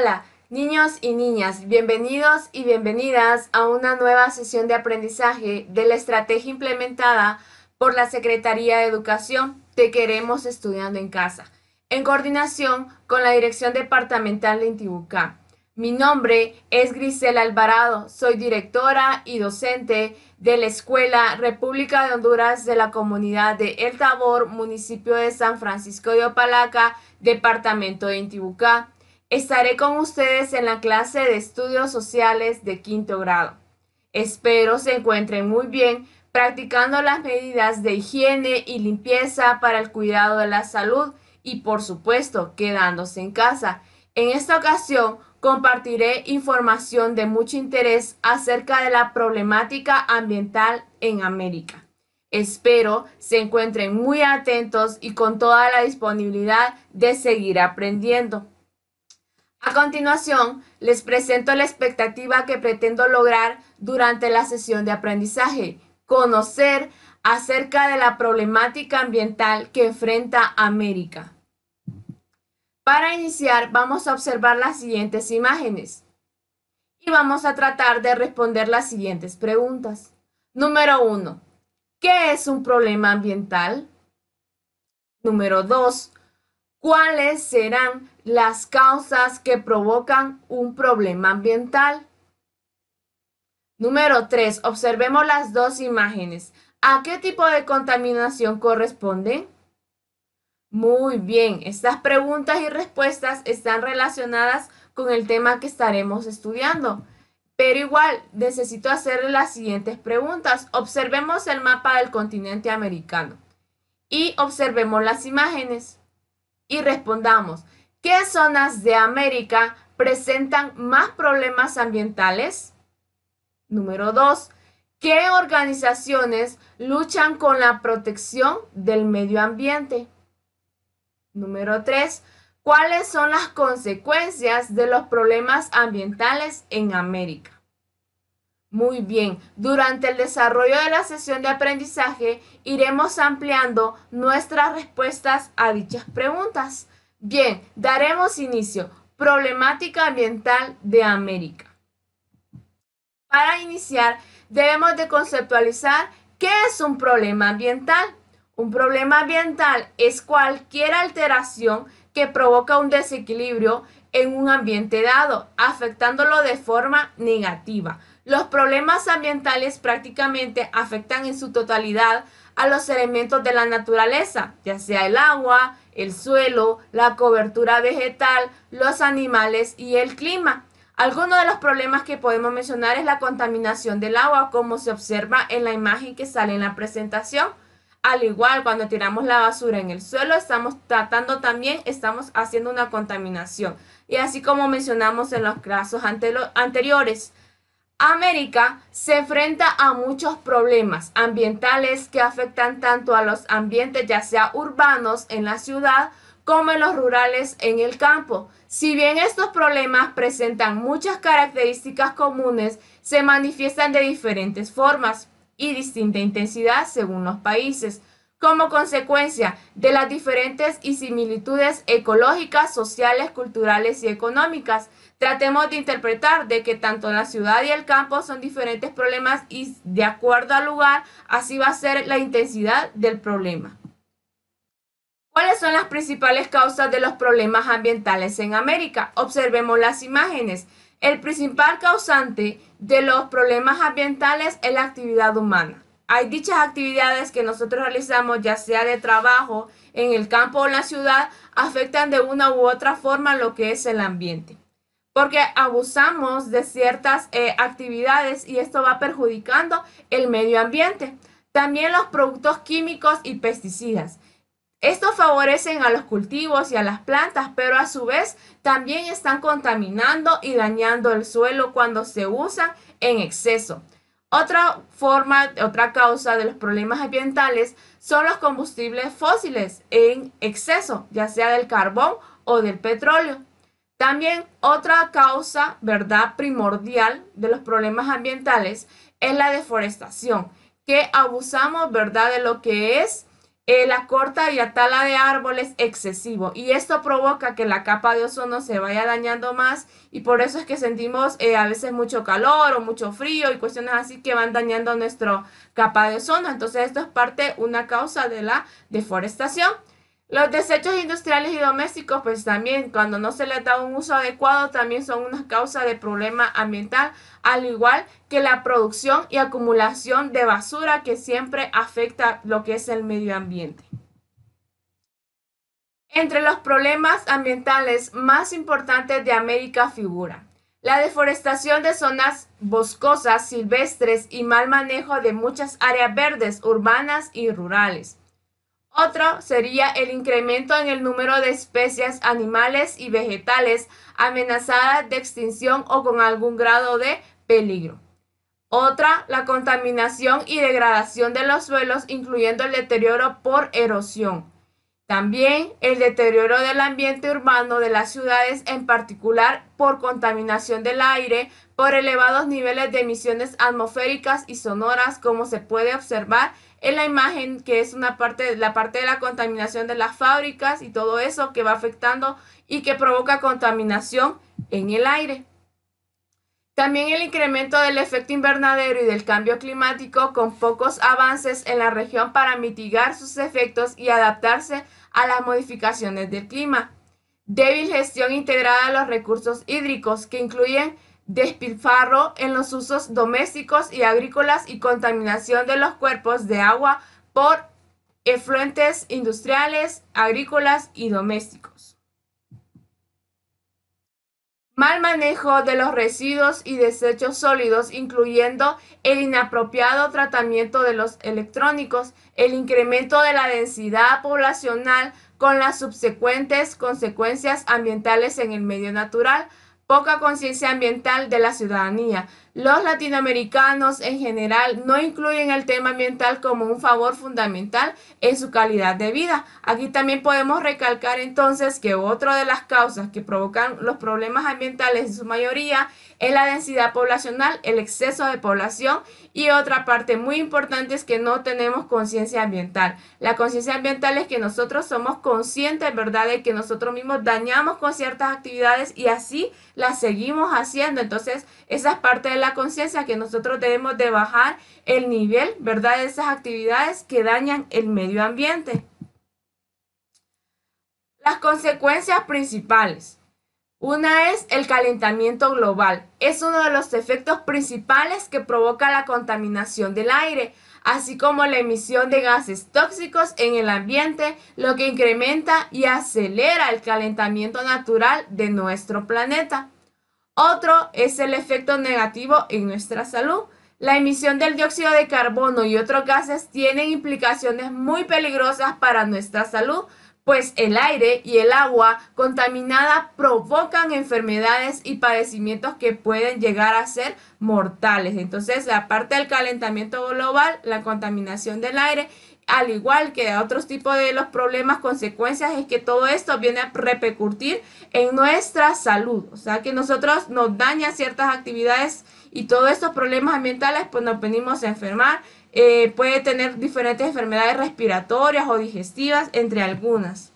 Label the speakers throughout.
Speaker 1: Hola, niños y niñas, bienvenidos y bienvenidas a una nueva sesión de aprendizaje de la estrategia implementada por la Secretaría de Educación Te Queremos Estudiando en Casa, en coordinación con la Dirección Departamental de Intibucá. Mi nombre es Grisela Alvarado, soy directora y docente de la Escuela República de Honduras de la comunidad de El Tabor, municipio de San Francisco de Opalaca, departamento de Intibucá. Estaré con ustedes en la clase de estudios sociales de quinto grado. Espero se encuentren muy bien practicando las medidas de higiene y limpieza para el cuidado de la salud y por supuesto quedándose en casa. En esta ocasión compartiré información de mucho interés acerca de la problemática ambiental en América. Espero se encuentren muy atentos y con toda la disponibilidad de seguir aprendiendo. A continuación, les presento la expectativa que pretendo lograr durante la sesión de aprendizaje, conocer acerca de la problemática ambiental que enfrenta América. Para iniciar, vamos a observar las siguientes imágenes y vamos a tratar de responder las siguientes preguntas. Número uno, ¿Qué es un problema ambiental? Número 2. ¿Cuáles serán las causas que provocan un problema ambiental. Número 3. Observemos las dos imágenes. ¿A qué tipo de contaminación corresponden? Muy bien, estas preguntas y respuestas están relacionadas con el tema que estaremos estudiando. Pero igual, necesito hacerle las siguientes preguntas. Observemos el mapa del continente americano y observemos las imágenes y respondamos. ¿Qué zonas de América presentan más problemas ambientales? Número 2. ¿Qué organizaciones luchan con la protección del medio ambiente? Número tres, ¿Cuáles son las consecuencias de los problemas ambientales en América? Muy bien, durante el desarrollo de la sesión de aprendizaje iremos ampliando nuestras respuestas a dichas preguntas. Bien, daremos inicio. Problemática ambiental de América. Para iniciar, debemos de conceptualizar qué es un problema ambiental. Un problema ambiental es cualquier alteración que provoca un desequilibrio en un ambiente dado, afectándolo de forma negativa. Los problemas ambientales prácticamente afectan en su totalidad a los elementos de la naturaleza, ya sea el agua, el suelo, la cobertura vegetal, los animales y el clima. Algunos de los problemas que podemos mencionar es la contaminación del agua, como se observa en la imagen que sale en la presentación. Al igual, cuando tiramos la basura en el suelo, estamos tratando también, estamos haciendo una contaminación. Y así como mencionamos en los casos anteriores, América se enfrenta a muchos problemas ambientales que afectan tanto a los ambientes ya sea urbanos en la ciudad como en los rurales en el campo. Si bien estos problemas presentan muchas características comunes, se manifiestan de diferentes formas y distinta intensidad según los países como consecuencia de las diferentes y similitudes ecológicas, sociales, culturales y económicas. Tratemos de interpretar de que tanto la ciudad y el campo son diferentes problemas y de acuerdo al lugar, así va a ser la intensidad del problema. ¿Cuáles son las principales causas de los problemas ambientales en América? Observemos las imágenes. El principal causante de los problemas ambientales es la actividad humana. Hay dichas actividades que nosotros realizamos, ya sea de trabajo, en el campo o en la ciudad, afectan de una u otra forma lo que es el ambiente. Porque abusamos de ciertas eh, actividades y esto va perjudicando el medio ambiente. También los productos químicos y pesticidas. Estos favorecen a los cultivos y a las plantas, pero a su vez también están contaminando y dañando el suelo cuando se usan en exceso. Otra forma, otra causa de los problemas ambientales son los combustibles fósiles en exceso, ya sea del carbón o del petróleo. También otra causa, ¿verdad?, primordial de los problemas ambientales es la deforestación, que abusamos, ¿verdad?, de lo que es eh, la corta y la tala de árboles excesivo. Y esto provoca que la capa de ozono se vaya dañando más y por eso es que sentimos eh, a veces mucho calor o mucho frío y cuestiones así que van dañando nuestra capa de ozono. Entonces esto es parte, una causa de la deforestación. Los desechos industriales y domésticos, pues también cuando no se les da un uso adecuado, también son una causa de problema ambiental, al igual que la producción y acumulación de basura que siempre afecta lo que es el medio ambiente. Entre los problemas ambientales más importantes de América figura la deforestación de zonas boscosas, silvestres y mal manejo de muchas áreas verdes, urbanas y rurales otro sería el incremento en el número de especies animales y vegetales amenazadas de extinción o con algún grado de peligro. Otra, la contaminación y degradación de los suelos, incluyendo el deterioro por erosión. También el deterioro del ambiente urbano de las ciudades, en particular por contaminación del aire, por elevados niveles de emisiones atmosféricas y sonoras, como se puede observar en la imagen, que es una parte, la parte de la contaminación de las fábricas y todo eso que va afectando y que provoca contaminación en el aire. También el incremento del efecto invernadero y del cambio climático con pocos avances en la región para mitigar sus efectos y adaptarse a las modificaciones del clima. Débil gestión integrada de los recursos hídricos que incluyen despilfarro en los usos domésticos y agrícolas y contaminación de los cuerpos de agua por efluentes industriales, agrícolas y domésticos. Mal manejo de los residuos y desechos sólidos, incluyendo el inapropiado tratamiento de los electrónicos, el incremento de la densidad poblacional con las subsecuentes consecuencias ambientales en el medio natural, poca conciencia ambiental de la ciudadanía, los latinoamericanos en general no incluyen el tema ambiental como un favor fundamental en su calidad de vida. Aquí también podemos recalcar entonces que otra de las causas que provocan los problemas ambientales en su mayoría es la densidad poblacional, el exceso de población y otra parte muy importante es que no tenemos conciencia ambiental. La conciencia ambiental es que nosotros somos conscientes, ¿verdad?, de que nosotros mismos dañamos con ciertas actividades y así las seguimos haciendo. Entonces, esa es parte de la conciencia que nosotros debemos de bajar el nivel, ¿verdad? De esas actividades que dañan el medio ambiente. Las consecuencias principales. Una es el calentamiento global. Es uno de los efectos principales que provoca la contaminación del aire, así como la emisión de gases tóxicos en el ambiente, lo que incrementa y acelera el calentamiento natural de nuestro planeta. Otro es el efecto negativo en nuestra salud. La emisión del dióxido de carbono y otros gases tienen implicaciones muy peligrosas para nuestra salud, pues el aire y el agua contaminada provocan enfermedades y padecimientos que pueden llegar a ser mortales. Entonces, aparte del calentamiento global, la contaminación del aire al igual que a otros tipos de los problemas, consecuencias, es que todo esto viene a repercutir en nuestra salud. O sea, que nosotros nos daña ciertas actividades y todos estos problemas ambientales, pues nos venimos a enfermar. Eh, puede tener diferentes enfermedades respiratorias o digestivas, entre algunas.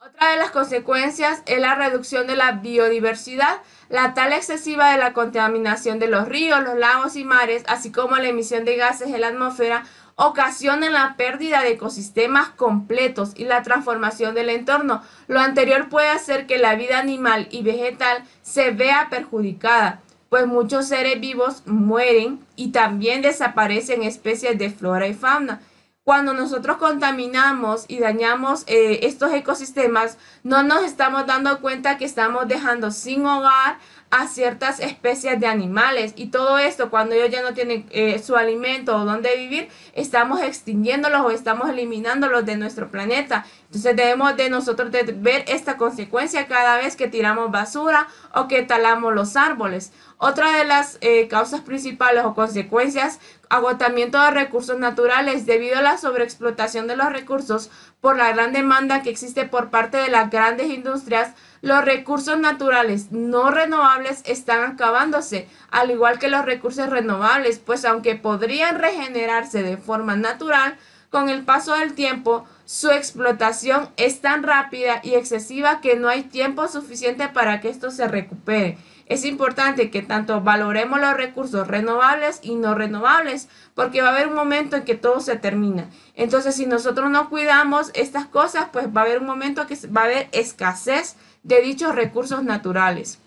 Speaker 1: Otra de las consecuencias es la reducción de la biodiversidad, la tal excesiva de la contaminación de los ríos, los lagos y mares, así como la emisión de gases en la atmósfera, ocasionan la pérdida de ecosistemas completos y la transformación del entorno. Lo anterior puede hacer que la vida animal y vegetal se vea perjudicada, pues muchos seres vivos mueren y también desaparecen especies de flora y fauna. Cuando nosotros contaminamos y dañamos eh, estos ecosistemas, no nos estamos dando cuenta que estamos dejando sin hogar a ciertas especies de animales y todo esto cuando ellos ya no tienen eh, su alimento o donde vivir, estamos extinguiéndolos o estamos eliminándolos de nuestro planeta. Entonces debemos de nosotros de ver esta consecuencia cada vez que tiramos basura o que talamos los árboles. Otra de las eh, causas principales o consecuencias, agotamiento de recursos naturales debido a la sobreexplotación de los recursos por la gran demanda que existe por parte de las grandes industrias los recursos naturales no renovables están acabándose, al igual que los recursos renovables, pues aunque podrían regenerarse de forma natural, con el paso del tiempo, su explotación es tan rápida y excesiva que no hay tiempo suficiente para que esto se recupere. Es importante que tanto valoremos los recursos renovables y no renovables, porque va a haber un momento en que todo se termina. Entonces, si nosotros no cuidamos estas cosas, pues va a haber un momento que va a haber escasez de dichos recursos naturales.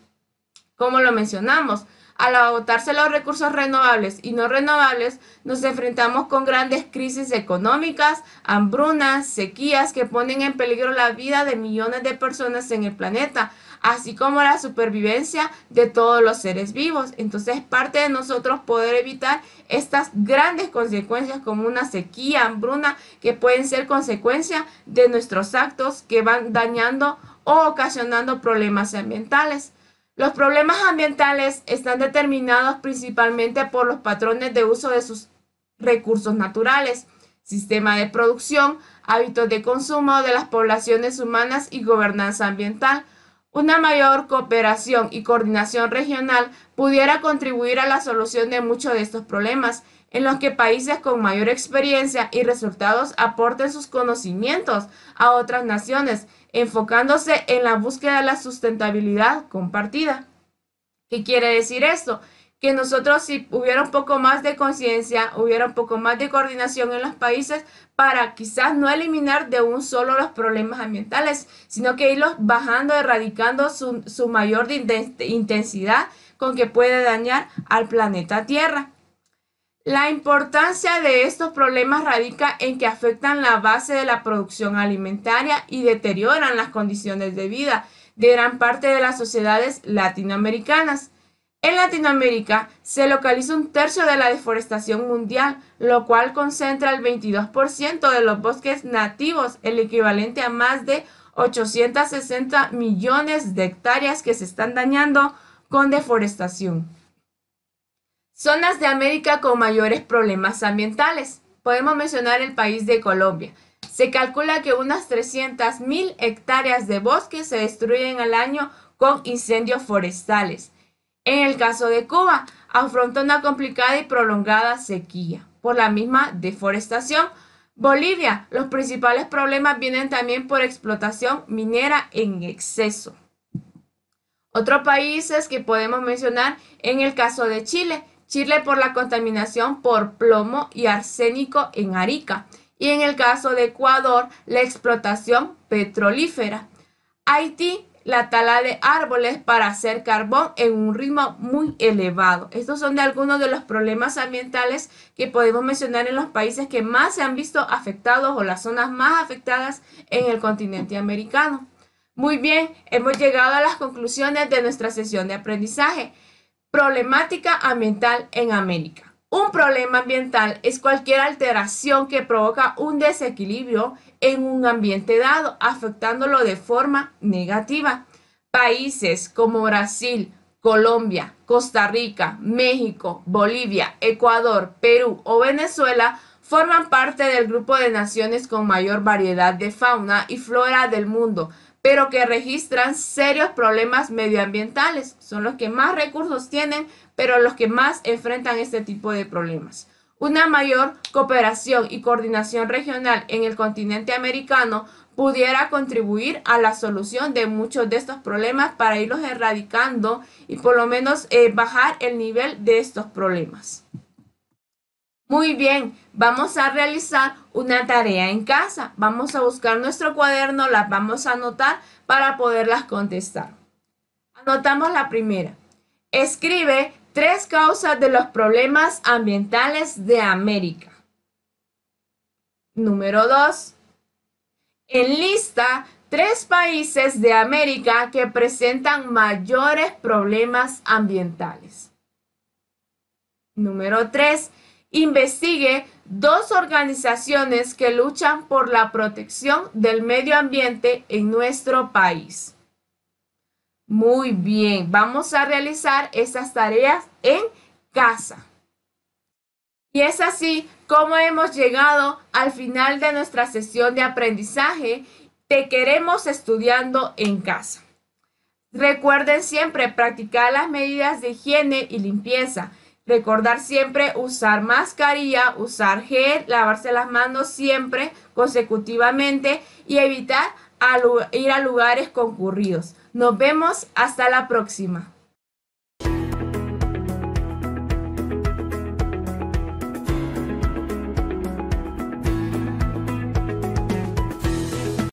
Speaker 1: Como lo mencionamos, al agotarse los recursos renovables y no renovables, nos enfrentamos con grandes crisis económicas, hambrunas, sequías que ponen en peligro la vida de millones de personas en el planeta, así como la supervivencia de todos los seres vivos. Entonces parte de nosotros poder evitar estas grandes consecuencias como una sequía, hambruna, que pueden ser consecuencia de nuestros actos que van dañando o ocasionando problemas ambientales. Los problemas ambientales están determinados principalmente por los patrones de uso de sus recursos naturales, sistema de producción, hábitos de consumo de las poblaciones humanas y gobernanza ambiental, una mayor cooperación y coordinación regional pudiera contribuir a la solución de muchos de estos problemas, en los que países con mayor experiencia y resultados aporten sus conocimientos a otras naciones, enfocándose en la búsqueda de la sustentabilidad compartida. ¿Qué quiere decir esto? que nosotros si hubiera un poco más de conciencia, hubiera un poco más de coordinación en los países para quizás no eliminar de un solo los problemas ambientales, sino que irlos bajando, erradicando su, mayor intensidad con que puede dañar al planeta Tierra. La importancia de estos problemas radica en que afectan la base de la producción alimentaria y deterioran las condiciones de vida de gran parte de las sociedades latinoamericanas. En Latinoamérica se localiza un tercio de la deforestación mundial, lo cual concentra el 22% de los bosques nativos, el equivalente a más de 860 millones de hectáreas que se están dañando con deforestación. Zonas de América con mayores problemas ambientales. Podemos mencionar el país de Colombia. Se calcula que unas 300.000 hectáreas de bosque se destruyen al año con incendios forestales. En el caso de Cuba, afronta una complicada y prolongada sequía por la misma deforestación. Bolivia, los principales problemas vienen también por explotación minera en exceso. Otros países que podemos mencionar en el caso de Chile, Chile por la contaminación por plomo y arsénico en Arica y en el caso de Ecuador la explotación petrolífera. Haití la tala de árboles para hacer carbón en un ritmo muy elevado. Estos son de algunos de los problemas ambientales que podemos mencionar en los países que más se han visto afectados o las zonas más afectadas en el continente americano. Muy bien, hemos llegado a las conclusiones de nuestra sesión de aprendizaje. Problemática ambiental en América. Un problema ambiental es cualquier alteración que provoca un desequilibrio en un ambiente dado, afectándolo de forma negativa. Países como Brasil, Colombia, Costa Rica, México, Bolivia, Ecuador, Perú o Venezuela forman parte del grupo de naciones con mayor variedad de fauna y flora del mundo, pero que registran serios problemas medioambientales. Son los que más recursos tienen, pero los que más enfrentan este tipo de problemas. Una mayor cooperación y coordinación regional en el continente americano pudiera contribuir a la solución de muchos de estos problemas para irlos erradicando y por lo menos eh, bajar el nivel de estos problemas. Muy bien, vamos a realizar una tarea en casa. Vamos a buscar nuestro cuaderno, las vamos a anotar para poderlas contestar. Anotamos la primera. Escribe tres causas de los problemas ambientales de América. Número dos. Enlista tres países de América que presentan mayores problemas ambientales. Número tres investigue dos organizaciones que luchan por la protección del medio ambiente en nuestro país. Muy bien, vamos a realizar esas tareas en casa. Y es así como hemos llegado al final de nuestra sesión de aprendizaje. Te queremos estudiando en casa. Recuerden siempre practicar las medidas de higiene y limpieza Recordar siempre usar mascarilla, usar gel, lavarse las manos siempre consecutivamente y evitar ir a lugares concurridos. Nos vemos hasta la próxima.